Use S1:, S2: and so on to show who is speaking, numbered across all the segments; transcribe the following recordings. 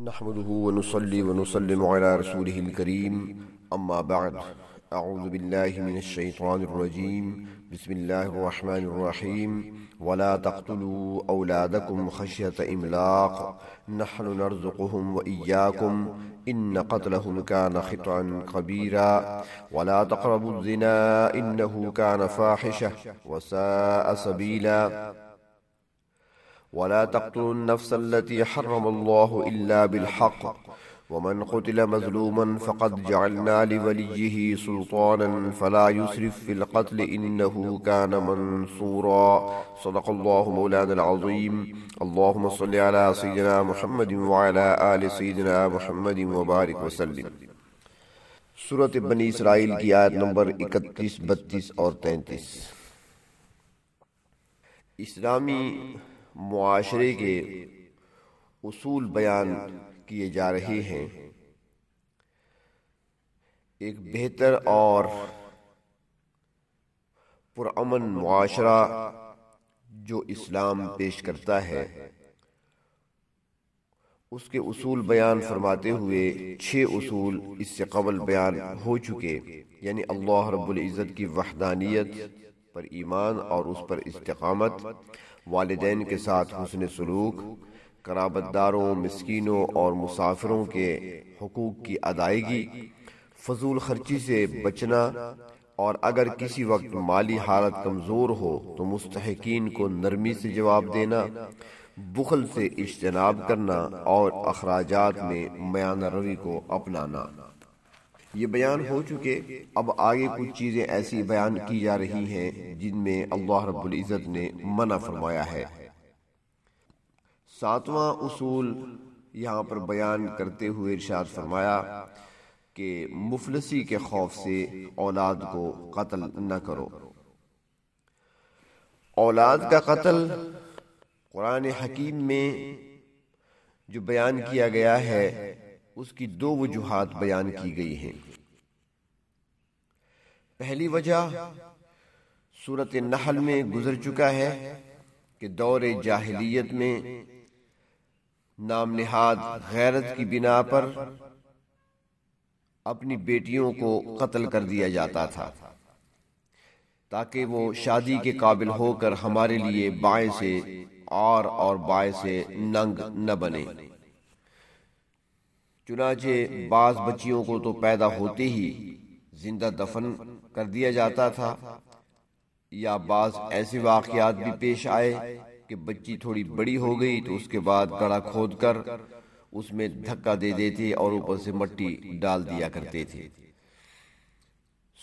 S1: نحمده ونصلي ونسلم على رسوله الكريم أما بعد أعوذ بالله من الشيطان الرجيم بسم الله الرحمن الرحيم ولا تقتلوا أولادكم خشية إملاق نحن نرزقهم وإياكم إن قتلهم كان خطأ كبيرا ولا تقربوا الزنا إنه كان فاحشة وساء سبيلا ولا تقتلوا النفس التي حرم الله إلا بالحق ومن قتل مظلوما فقد جعلنا لوليه سلطانا فلا يسرف في القتل إنه كان منصورا صدق الله مولانا العظيم اللهم صل على سيدنا محمد وعلى آل سيدنا محمد وبارك وسلم سورة بني إسرائيل کی آیت نمبر 31, 32 اور 33 اسلامی معاشرے کے اصول بیان کیے جا رہے ہیں ایک بہتر اور پرامن معاشرہ جو اسلام پیش کرتا ہے اس کے اصول بیان فرماتے ہوئے چھ اصول اس سے قبل بیان ہو چکے یعنی اللہ رب العزت کی وحدانیت پر ایمان اور اس پر استقامت والدین کے ساتھ حسن سلوک قرابت داروں مسکینوں اور مسافروں کے حقوق کی ادائیگی فضول خرچی سے بچنا اور اگر کسی وقت مالی حالت کمزور ہو تو مستحقین کو نرمی سے جواب دینا بخل سے اجتناب کرنا اور اخراجات میں روی کو اپنانا یہ بیان ہو چکے اب آگے کچھ چیزیں ایسی بیان کی جا رہی ہیں جن میں اللہ رب العزت نے منع فرمایا ہے ساتواں اصول یہاں پر بیان کرتے ہوئے ارشاد فرمایا کہ مفلسی کے خوف سے اولاد کو قتل نہ کرو اولاد کا قتل قرآن حکیم میں جو بیان کیا گیا ہے اس کی دو وجوہات بیان کی گئی ہیں پہلی وجہ صورت نحل میں گزر چکا ہے کہ دور جاہلیت میں نام نہاد غیرت کی بنا پر اپنی بیٹیوں کو قتل کر دیا جاتا تھا تاکہ وہ شادی کے قابل ہو کر ہمارے لیے بائیں سے اور بائیں سے ننگ نہ بنے چنانچہ بعض بچیوں کو تو پیدا ہوتے ہی زندہ دفن کر دیا جاتا تھا یا بعض ایسے واقعات بھی پیش آئے کہ بچی تھوڑی بڑی ہو گئی تو اس کے بعد گڑا کھود کر اس میں دھکا دے دیتے اور اوپر سے مٹی ڈال دیا کرتے تھے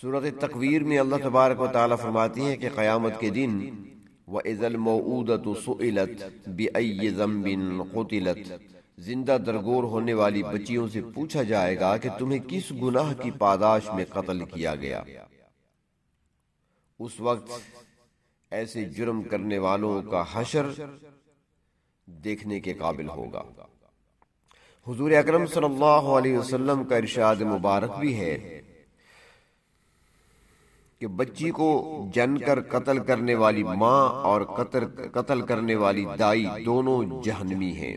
S1: صورت تقویر میں اللہ تبارک و تعالیٰ فرماتی ہے کہ قیامت کے دن وہ عزل مودت و قُتِلَتْ زندہ درگور ہونے والی بچیوں سے پوچھا جائے گا کہ تمہیں کس گناہ کی پاداش میں قتل کیا گیا اس وقت ایسے جرم کرنے والوں کا حشر دیکھنے کے قابل ہوگا حضور اکرم صلی اللہ علیہ وسلم کا ارشاد مبارک بھی ہے کہ بچی کو جن کر قتل کرنے والی ماں اور قتل کرنے والی دائی دونوں جہنمی ہیں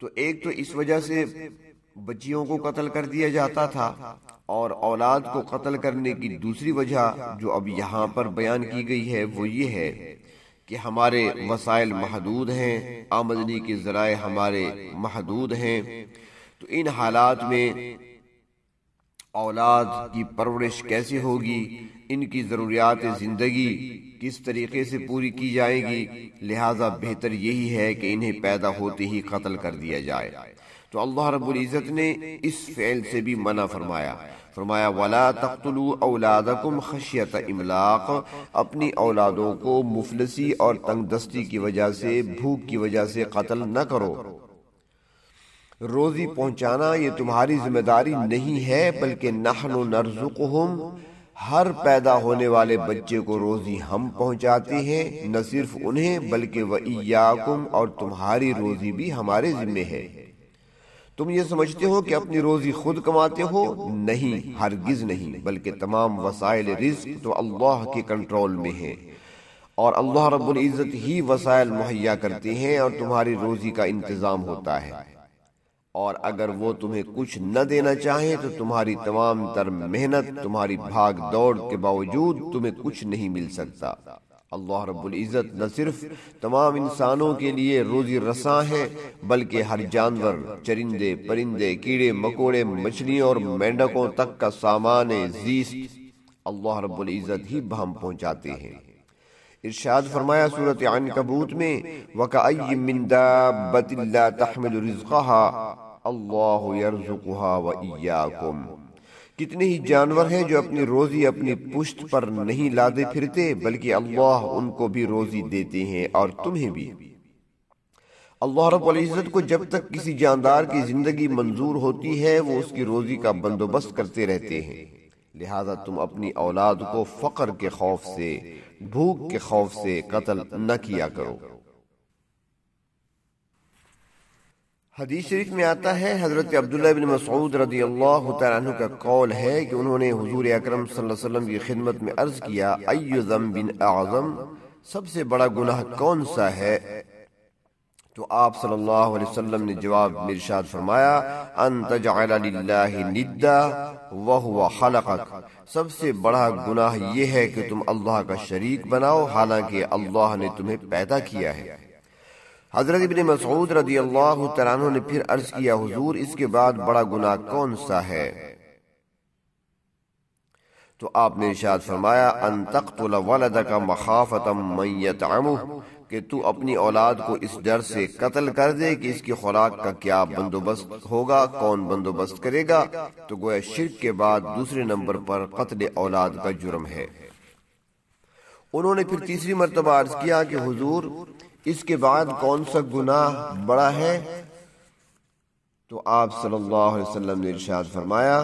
S1: تو ایک تو اس وجہ سے بچیوں کو قتل کر دیا جاتا تھا اور اولاد کو قتل کرنے کی دوسری وجہ جو اب یہاں پر بیان کی گئی ہے وہ یہ ہے کہ ہمارے وسائل محدود ہیں آمدنی کے ذرائع ہمارے محدود ہیں تو ان حالات میں اولاد کی پرورش کیسے ہوگی ان کی ضروریات زندگی کس طریقے سے پوری کی جائے گی لہذا بہتر یہی ہے کہ انہیں پیدا ہوتے ہی قتل کر دیا جائے تو اللہ رب العزت نے اس فعل سے بھی منع فرمایا فرمایا والا تختلو اولاد کم املاق اپنی اولادوں کو مفلسی اور تنگ دستی کی وجہ سے بھوک کی وجہ سے قتل نہ کرو روزی پہنچانا یہ تمہاری ذمہ داری نہیں ہے بلکہ نحن و ہر پیدا ہونے والے بچے کو روزی ہم پہنچاتے ہیں نہ صرف انہیں بلکہ وَإِيَّاكُمْ اور تمہاری روزی بھی ہمارے ذمہ ہے تم یہ سمجھتے ہو کہ اپنی روزی خود کماتے ہو نہیں ہرگز نہیں بلکہ تمام وسائل رزق تو اللہ کے کنٹرول میں ہیں اور اللہ رب العزت ہی وسائل مہیا کرتے ہیں اور تمہاری روزی کا انتظام ہوتا ہے اور اگر وہ تمہیں کچھ نہ دینا چاہے تو تمہاری تمام تر محنت تمہاری بھاگ دوڑ کے باوجود تمہیں کچھ نہیں مل سکتا اللہ رب العزت نہ صرف تمام انسانوں کے لیے روزی رساں ہے بلکہ ہر جانور چرندے پرندے کیڑے مکوڑے مچھلیوں اور مینڈکوں تک کا سامان زیست اللہ رب العزت ہی بہم پہنچاتے ہیں ارشاد فرمایا صورت عن کبوت میں اللہ کتنے ہی جانور ہیں جو اپنی روزی اپنی پشت پر نہیں لادے پھرتے بلکہ اللہ ان کو بھی روزی دیتے ہیں اور تمہیں بھی اللہ رب العزت کو جب تک کسی جاندار کی زندگی منظور ہوتی ہے وہ اس کی روزی کا بندوبست کرتے رہتے ہیں لہذا تم اپنی اولاد کو فقر کے خوف سے بھوک کے خوف سے قتل نہ کیا کرو حدیث شریف میں آتا ہے حضرت عبداللہ بن مسعود رضی اللہ تعالیٰ عنہ کا قول ہے کہ انہوں نے حضور اکرم صلی اللہ علیہ وسلم کی خدمت میں عرض کیا ایو بن اعظم سب سے بڑا گناہ کون سا ہے تو آپ صلی اللہ علیہ وسلم نے جواب مرشاد فرمایا ان تجعل للہ ندہ وہو خلقت سب سے بڑا گناہ یہ ہے کہ تم اللہ کا شریک بناو حالانکہ اللہ نے تمہیں پیدا کیا ہے حضرت ابن مسعود رضی اللہ عنہ نے پھر عرض کیا حضور اس کے بعد بڑا گناہ کون سا ہے تو آپ نے ارشاد فرمایا ان تقتل ولدک مخافتا من یتعمه کہ تو اپنی اولاد کو اس ڈر سے قتل کر دے کہ اس کی خوراک کا کیا بندوبست ہوگا کون بندوبست کرے گا تو گویا شرک کے بعد دوسرے نمبر پر قتل اولاد کا جرم ہے انہوں نے پھر تیسری مرتبہ عرض کیا کہ حضور اس کے بعد کون سا گناہ بڑا ہے تو آپ صلی اللہ علیہ وسلم نے ارشاد فرمایا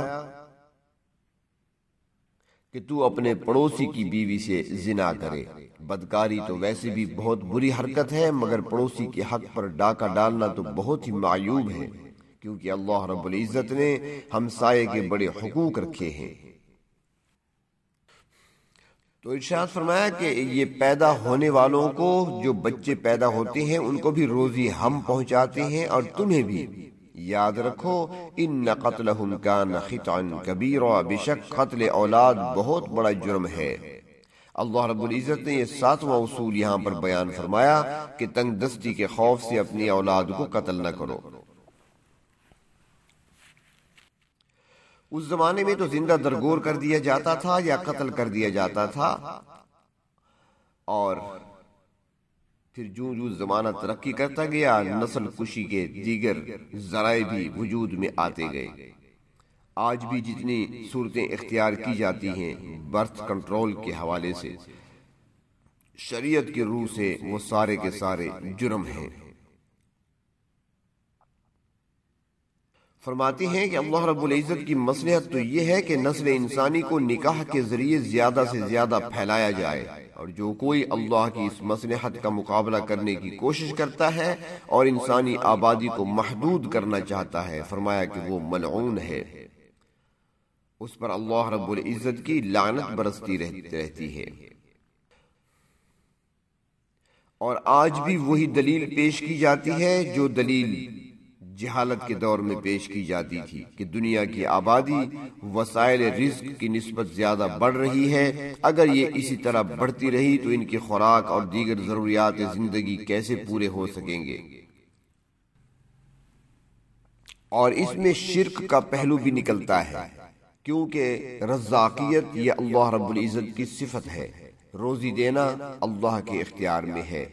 S1: کہ تو اپنے پڑوسی کی بیوی سے زنا کرے بدکاری تو ویسے بھی بہت بری حرکت ہے مگر پڑوسی کے حق پر ڈاکہ ڈالنا تو بہت ہی معیوب ہے کیونکہ اللہ رب العزت نے ہم سائے کے بڑے حقوق رکھے ہیں تو ارشاد فرمایا کہ یہ پیدا ہونے والوں کو جو بچے پیدا ہوتے ہیں ان کو بھی روزی ہم پہنچاتے ہیں اور تمہیں بھی یاد رکھو ان قتلہم قتل کبیر کبیرا بشک شک قتل اولاد بہت بڑا جرم ہے اللہ رب العزت نے یہ ساتواں اصول یہاں پر بیان فرمایا کہ تنگ دستی کے خوف سے اپنی اولاد کو قتل نہ کرو اس زمانے میں تو زندہ درگور کر دیا جاتا تھا یا قتل کر دیا جاتا تھا اور پھر جون زمانہ ترقی کرتا گیا نسل کشی کے دیگر ذرائع بھی وجود میں آتے گئے آج بھی جتنی صورتیں اختیار کی جاتی ہیں برتھ کنٹرول کے حوالے سے شریعت کے روح سے وہ سارے کے سارے جرم ہیں فرماتی ہیں کہ اللہ رب العزت کی مسلحت تو یہ ہے کہ نسل انسانی کو نکاح کے ذریعے زیادہ سے زیادہ پھیلایا جائے اور جو کوئی اللہ کی اس مسلحت کا مقابلہ کرنے کی کوشش کرتا ہے اور انسانی آبادی کو محدود کرنا چاہتا ہے فرمایا کہ وہ ملعون ہے اس پر اللہ رب العزت کی لعنت برستی رہتی ہے اور آج بھی وہی دلیل پیش کی جاتی ہے جو دلیل جہالت کے دور میں پیش کی جاتی تھی کہ دنیا کی آبادی وسائل رزق کی نسبت زیادہ بڑھ رہی ہے اگر یہ اسی طرح بڑھتی رہی تو ان کی خوراک اور دیگر ضروریات زندگی کیسے پورے ہو سکیں گے اور اس میں شرک کا پہلو بھی نکلتا ہے کیونکہ رزاقیت یہ اللہ رب العزت کی صفت ہے روزی دینا اللہ کے اختیار میں ہے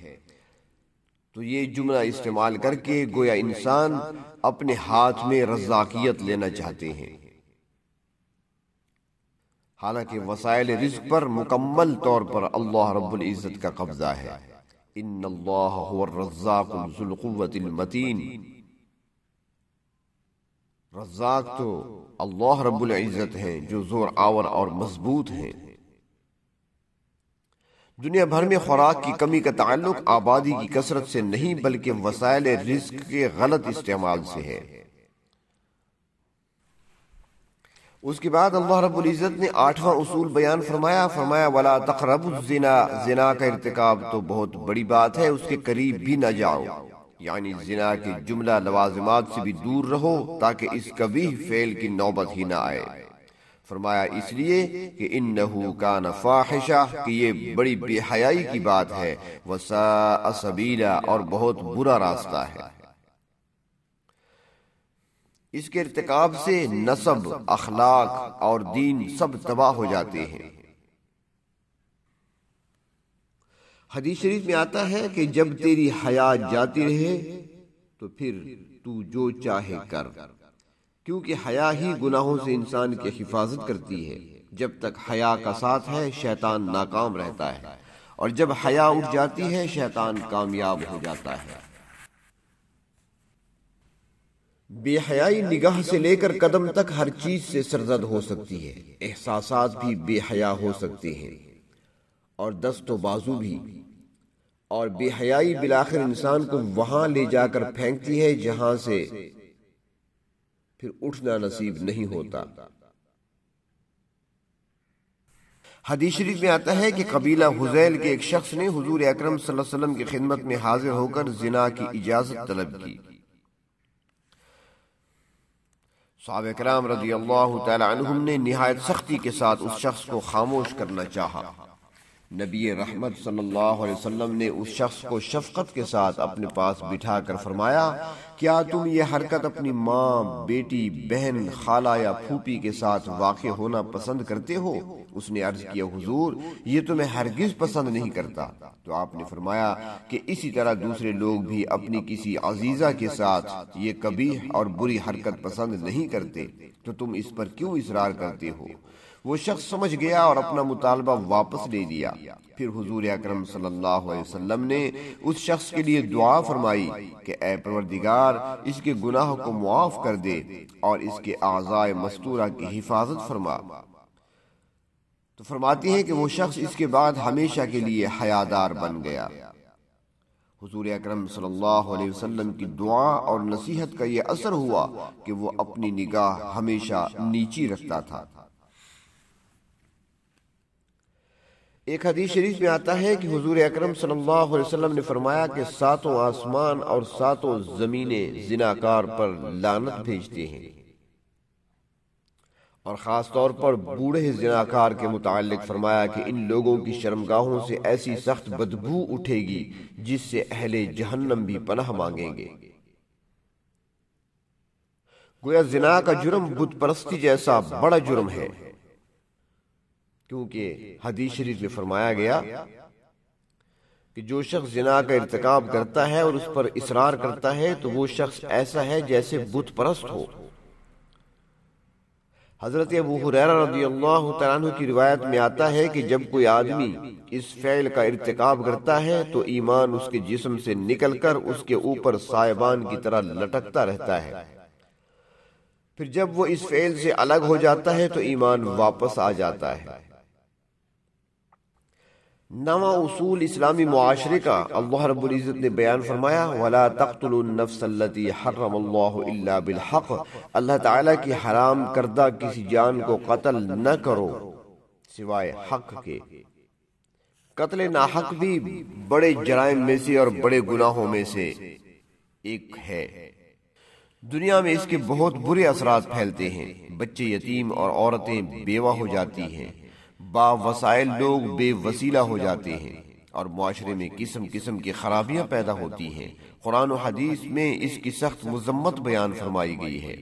S1: تو یہ جملہ استعمال کر کے گویا انسان اپنے ہاتھ میں رزاقیت لینا چاہتے ہیں حالانکہ وسائل رزق پر مکمل طور پر اللہ رب العزت کا قبضہ ہے ان اللہ هو الرزاق ذو القوت المتین رزاق تو اللہ رب العزت ہے جو زور آور اور مضبوط ہیں دنیا بھر میں خوراک کی کمی کا تعلق آبادی کی کثرت سے نہیں بلکہ وسائل رزق کے غلط استعمال سے ہے اس کے بعد اللہ رب العزت نے آٹھواں اصول بیان فرمایا فرمایا والا زنا کا ارتکاب تو بہت بڑی بات ہے اس کے قریب بھی نہ جاؤ یعنی زنا کے جملہ لوازمات سے بھی دور رہو تاکہ اس کبھی فیل کی نوبت ہی نہ آئے فرمایا اس لیے کہ ان نہ یہ بڑی بے حیائی کی بات ہے اور بہت برا راستہ ہے اس کے ارتکاب سے نصب اخلاق اور دین سب تباہ ہو جاتے ہیں حدیث شریف میں آتا ہے کہ جب تیری حیات جاتی رہے تو پھر تو جو چاہے کر کیونکہ حیا ہی گناہوں سے انسان کی حفاظت کرتی ہے جب تک حیا کا ساتھ ہے شیطان ناکام رہتا ہے اور جب حیا اٹھ جاتی ہے شیطان کامیاب ہو جاتا ہے بے حیائی نگاہ سے لے کر قدم تک ہر چیز سے سرزد ہو سکتی ہے احساسات بھی بے حیا ہو سکتے ہیں اور دست و بازو بھی اور بے حیائی بلاخر انسان کو وہاں لے جا کر پھینکتی ہے جہاں سے پھر اٹھنا نصیب نہیں ہوتا حدیث شریف میں آتا ہے کہ قبیلہ حزیل کے ایک شخص نے حضور اکرم صلی اللہ علیہ وسلم کی خدمت میں حاضر ہو کر زنا کی اجازت طلب کی اکرام رضی اللہ تعالی عنہم نے نہایت سختی کے ساتھ اس شخص کو خاموش کرنا چاہا نبی رحمت صلی اللہ علیہ وسلم نے اس شخص کو شفقت کے ساتھ اپنے پاس بٹھا کر فرمایا کیا تم یہ حرکت اپنی ماں بیٹی بہن خالہ یا پھوپی کے ساتھ واقع ہونا پسند کرتے ہو اس نے عرض کیا حضور یہ تمہیں ہرگز پسند نہیں کرتا تو آپ نے فرمایا کہ اسی طرح دوسرے لوگ بھی اپنی کسی عزیزہ کے ساتھ یہ کبھی اور بری حرکت پسند نہیں کرتے تو تم اس پر کیوں اصرار کرتے ہو وہ شخص سمجھ گیا اور اپنا مطالبہ واپس لے لیا پھر حضور اکرم صلی اللہ علیہ وسلم نے اس شخص کے لیے دعا فرمائی کہ اے پروردگار اس کے گناہ کو معاف کر دے اور اس کے مستورہ کی حفاظت فرما تو فرماتی ہے کہ وہ شخص اس کے بعد ہمیشہ کے لیے حیادار بن گیا حضور اکرم صلی اللہ علیہ وسلم کی دعا اور نصیحت کا یہ اثر ہوا کہ وہ اپنی نگاہ ہمیشہ نیچی رکھتا تھا ایک حدیث شریف میں آتا ہے کہ حضور اکرم صلی اللہ علیہ وسلم نے فرمایا کہ ساتوں آسمان اور ساتوں زمینیں زناکار پر لانت بھیجتے ہیں اور خاص طور پر بوڑھے زناکار کے متعلق فرمایا کہ ان لوگوں کی شرمگاہوں سے ایسی سخت بدبو اٹھے گی جس سے اہل جہنم بھی پناہ مانگیں گے گویا زنا کا جرم بت پرستی جیسا بڑا جرم ہے کیونکہ حدیث شریف میں فرمایا گیا کہ جو شخص زنا کا ارتکاب کرتا ہے اور اس پر اصرار کرتا ہے تو وہ شخص ایسا ہے جیسے بت پرست ہو حضرت ابو حریرہ رضی اللہ عنہ کی روایت میں آتا ہے کہ جب کوئی آدمی اس فعل کا ارتکاب کرتا ہے تو ایمان اس کے جسم سے نکل کر اس کے اوپر سائبان کی طرح لٹکتا رہتا ہے پھر جب وہ اس فعل سے الگ ہو جاتا ہے تو ایمان واپس آ جاتا ہے نواں اصول اسلامی معاشرے کا اللہ رب العزت نے بیان فرمایا اللہ تعالیٰ کی حرام کردہ کسی جان کو قتل نہ کرو سوائے حق کے قتل ناحق بھی بڑے جرائم میں سے اور بڑے گناہوں میں سے ایک ہے دنیا میں اس کے بہت برے اثرات پھیلتے ہیں بچے یتیم اور عورتیں بیوہ ہو جاتی ہیں با وسائل لوگ بے وسیلہ ہو جاتے ہیں اور معاشرے میں قسم قسم کی خرابیاں پیدا ہوتی ہیں قرآن و حدیث میں اس کی سخت مذمت بیان فرمائی گئی ہے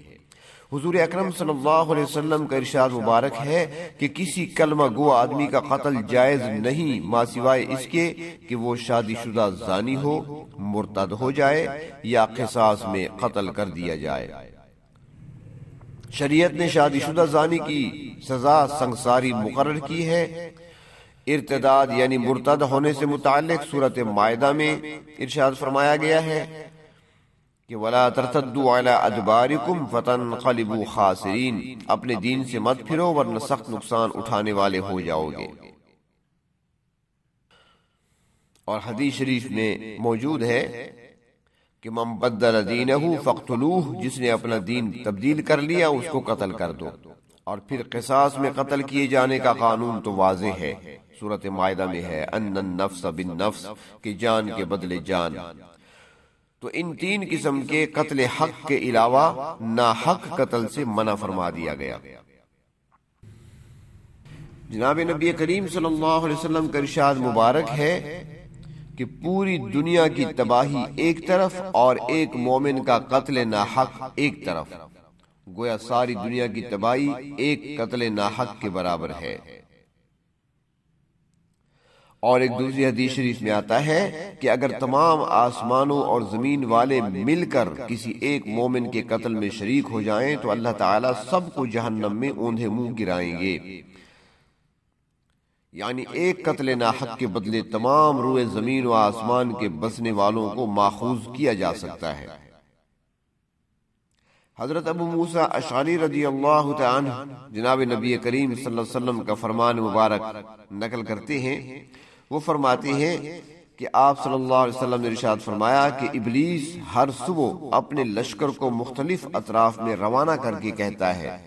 S1: حضور اکرم صلی اللہ علیہ وسلم کا ارشاد مبارک ہے کہ کسی کلمہ گو آدمی کا قتل جائز نہیں ما سوائے اس کے کہ وہ شادی شدہ زانی ہو مرتد ہو جائے یا قصاص میں قتل کر دیا جائے شریعت نے شادی شدہ زانی کی سزا سنگساری مقرر کی ہے ارتداد یعنی مرتد ہونے سے متعلق صورت معاہدہ میں ارشاد فرمایا گیا ہے کہ ولا ترتدو علی ادبارکم فتن قلبو خاسرین اپنے دین سے مت پھرو ورنہ سخت نقصان اٹھانے والے ہو جاؤ گے اور حدیث شریف میں موجود ہے کہ من بدل دینہ فقتلوہ جس نے اپنا دین تبدیل کر لیا اس کو قتل کر دو اور پھر قصاص میں قتل کیے جانے کا قانون تو واضح ہے سورة مائدہ میں ہے ان النفس بالنفس کہ جان کے بدل جان تو ان تین قسم کے قتل حق کے علاوہ ناحق قتل سے منع فرما دیا گیا جناب نبی کریم صلی اللہ علیہ وسلم کا ارشاد مبارک ہے کہ پوری دنیا کی تباہی ایک طرف اور ایک مومن کا قتل ناحق ایک طرف گویا ساری دنیا کی تباہی ایک قتل ناحق کے برابر ہے اور ایک دوسری حدیث شریف میں آتا ہے کہ اگر تمام آسمانوں اور زمین والے مل کر کسی ایک مومن کے قتل میں شریک ہو جائیں تو اللہ تعالیٰ سب کو جہنم میں اوندھے منہ گرائیں گے یعنی, یعنی ایک قتل ناحق کے بدلے تمام روئے زمین و آسمان کے بسنے والوں کو ماخوذ کیا جا سکتا ہے حضرت ابو موسا جناب نبی کریم صلی اللہ علیہ وسلم کا فرمان مبارک نقل کرتے ہیں وہ فرماتے ہیں کہ آپ صلی اللہ علیہ وسلم نے رشاد فرمایا کہ ابلیس ہر صبح اپنے لشکر کو مختلف اطراف میں روانہ کر کے کہتا ہے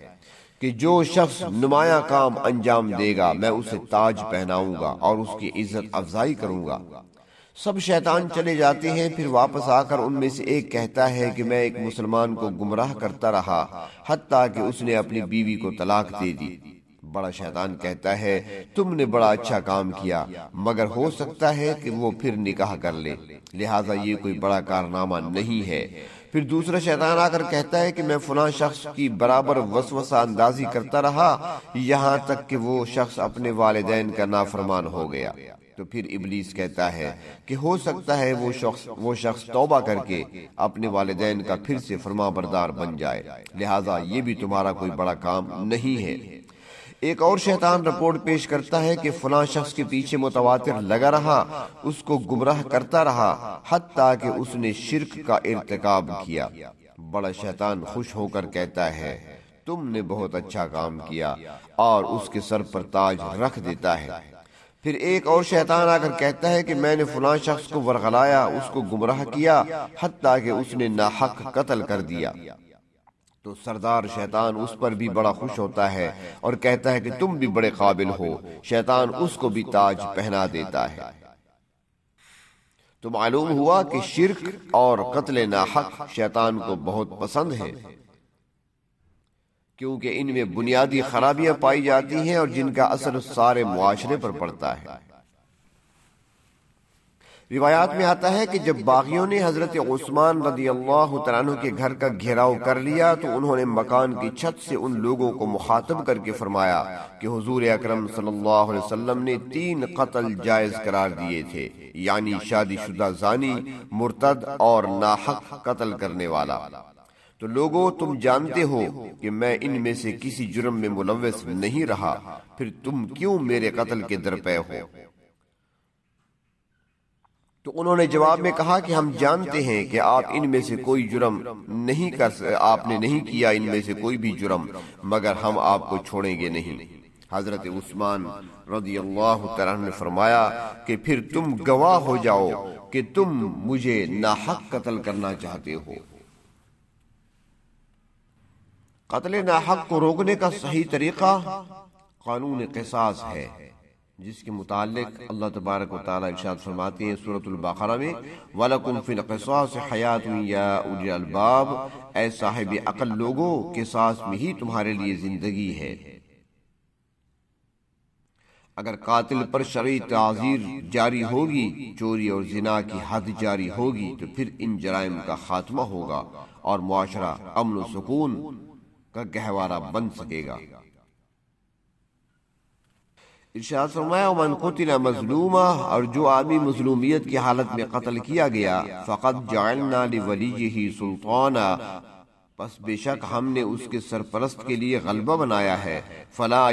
S1: کہ جو شخص نمایاں کام انجام دے گا میں اسے تاج پہناؤں گا اور اس کی عزت افزائی کروں گا سب شیطان چلے جاتے ہیں پھر واپس آ کر ان میں سے ایک کہتا ہے کہ میں ایک مسلمان کو گمراہ کرتا رہا حتیٰ کہ اس نے اپنی بیوی کو طلاق دے دی بڑا شیطان کہتا ہے تم نے بڑا اچھا کام کیا مگر ہو سکتا ہے کہ وہ پھر نکاح کر لے لہٰذا یہ کوئی بڑا کارنامہ نہیں ہے پھر دوسرا شیطان آ کر کہتا ہے کہ میں فلاں شخص کی برابر وسوسہ اندازی کرتا رہا یہاں تک کہ وہ شخص اپنے والدین کا نافرمان ہو گیا تو پھر ابلیس کہتا ہے کہ ہو سکتا ہے وہ شخص وہ شخص توبہ کر کے اپنے والدین کا پھر سے فرما بردار بن جائے لہٰذا یہ بھی تمہارا کوئی بڑا کام نہیں ہے ایک اور شیطان رپورٹ پیش کرتا ہے کہ فلاں شخص کے پیچھے متواتر لگا رہا اس کو گمراہ کرتا رہا حتیٰ کہ اس نے شرک کا ارتکاب کیا بڑا شیطان خوش ہو کر کہتا ہے تم نے بہت اچھا کام کیا اور اس کے سر پر تاج رکھ دیتا ہے پھر ایک اور شیطان آ کر کہتا ہے کہ میں نے فلاں شخص کو ورغلایا اس کو گمراہ کیا حتیٰ کہ اس نے ناحق قتل کر دیا تو سردار شیطان اس پر بھی بڑا خوش ہوتا ہے اور کہتا ہے کہ تم بھی بڑے قابل ہو شیطان اس کو بھی تاج پہنا دیتا ہے تو معلوم ہوا کہ شرک اور قتل ناحق شیطان کو بہت پسند ہے کیونکہ ان میں بنیادی خرابیاں پائی جاتی ہیں اور جن کا اثر سارے معاشرے پر پڑتا ہے روایات میں آتا ہے کہ جب باغیوں نے حضرت عثمان رضی اللہ عنہ کے گھر کا گھیراؤ کر لیا تو انہوں نے مکان کی چھت سے ان لوگوں کو مخاطب کر کے فرمایا کہ حضور اکرم صلی اللہ علیہ وسلم نے تین قتل جائز قرار دیے تھے یعنی شادی شدہ زانی مرتد اور ناحق قتل کرنے والا تو لوگوں تم جانتے ہو کہ میں ان میں سے کسی جرم میں ملوث نہیں رہا پھر تم کیوں میرے قتل کے درپے ہو تو انہوں نے جواب میں کہا کہ ہم جانتے ہیں کہ آپ ان میں سے کوئی جرم نہیں کر آپ نے نہیں کیا ان میں سے کوئی بھی جرم مگر ہم آپ کو چھوڑیں گے نہیں حضرت عثمان رضی اللہ تعالیٰ نے فرمایا کہ پھر تم گواہ ہو جاؤ کہ تم مجھے ناحق قتل کرنا چاہتے ہو قتل ناحق کو روکنے کا صحیح طریقہ قانون قصاص ہے جس کے متعلق اللہ تبارک و تعالیٰ ارشاد فرماتے ہیں میں الْبَابِ اے صاحبِ عقل لوگوں کے ہی تمہارے لیے زندگی ہے اگر قاتل پر شرعی تعزیر جاری ہوگی چوری اور زنا کی حد جاری ہوگی تو پھر ان جرائم کا خاتمہ ہوگا اور معاشرہ امن و سکون کا گہوارہ بن سکے گا ارشاد فرمایا قتل مظلومہ اور جو آدمی مظلومیت کی حالت میں قتل کیا گیا فقط جعلنا سلطانا پس بے شک ہم نے اس کے سرپرست کے لیے غلبہ بنایا ہے فلا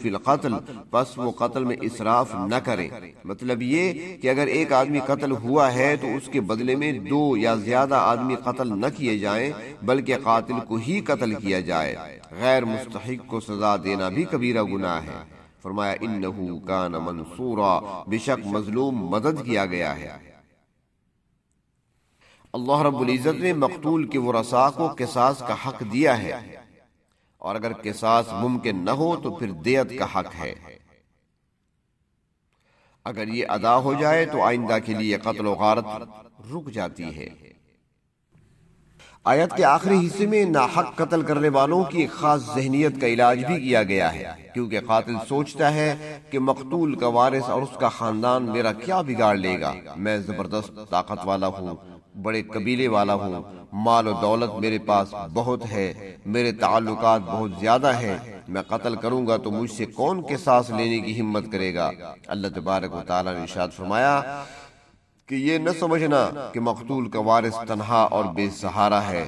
S1: فی القتل پس وہ قتل میں اسراف نہ کرے مطلب یہ کہ اگر ایک آدمی قتل ہوا ہے تو اس کے بدلے میں دو یا زیادہ آدمی قتل نہ کیے جائیں بلکہ قاتل کو ہی قتل کیا جائے غیر مستحق کو سزا دینا بھی کبیرہ گناہ ہے فرمایا انہو کان منصورا بے شک مظلوم مدد کیا گیا ہے اللہ رب العزت نے مقتول کے ورسا کو قصاص کا حق دیا ہے اور اگر قصاص ممکن نہ ہو تو پھر دیت کا حق ہے اگر یہ ادا ہو جائے تو آئندہ کے لیے قتل و غارت رک جاتی ہے آیت کے آخری حصے میں ناحق قتل کرنے والوں کی ایک خاص ذہنیت کا علاج بھی کیا گیا ہے کیونکہ قاتل سوچتا ہے کہ مقتول کا وارث اور اس کا خاندان میرا کیا بگاڑ لے گا میں زبردست طاقت والا ہوں بڑے قبیلے والا ہوں مال و دولت میرے پاس بہت ہے میرے تعلقات بہت زیادہ ہیں میں قتل کروں گا تو مجھ سے کون کے سانس لینے کی ہمت کرے گا اللہ تبارک و تعالیٰ نے فرمایا کہ یہ نہ سمجھنا کہ مقتول کا وارث تنہا اور بے سہارا ہے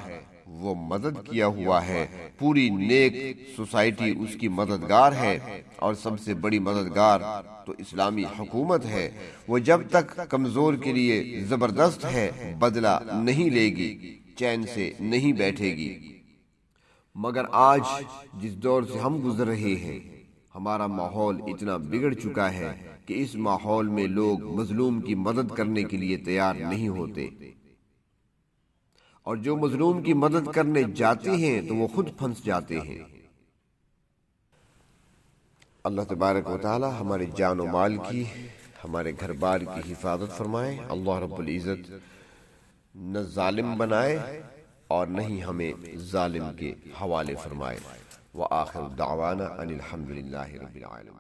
S1: وہ مدد کیا ہوا ہے پوری نیک سوسائٹی اس کی مددگار ہے اور سب سے بڑی مددگار تو اسلامی حکومت ہے وہ جب تک کمزور کے لیے زبردست ہے بدلہ نہیں لے گی چین سے نہیں بیٹھے گی مگر آج جس دور سے ہم گزر رہے ہیں ہمارا ماحول اتنا بگڑ چکا ہے کہ اس ماحول میں لوگ مظلوم کی مدد کرنے کے لیے تیار نہیں ہوتے اور جو مظلوم کی مدد کرنے جاتے ہیں تو وہ خود پھنس جاتے ہیں اللہ تبارک و تعالی ہمارے جان و مال کی ہمارے گھر بار کی حفاظت فرمائے اللہ رب العزت نہ ظالم بنائے اور نہ ہی ہمیں ظالم کے حوالے فرمائے وآخر دعوانا ان الحمدللہ رب العالمین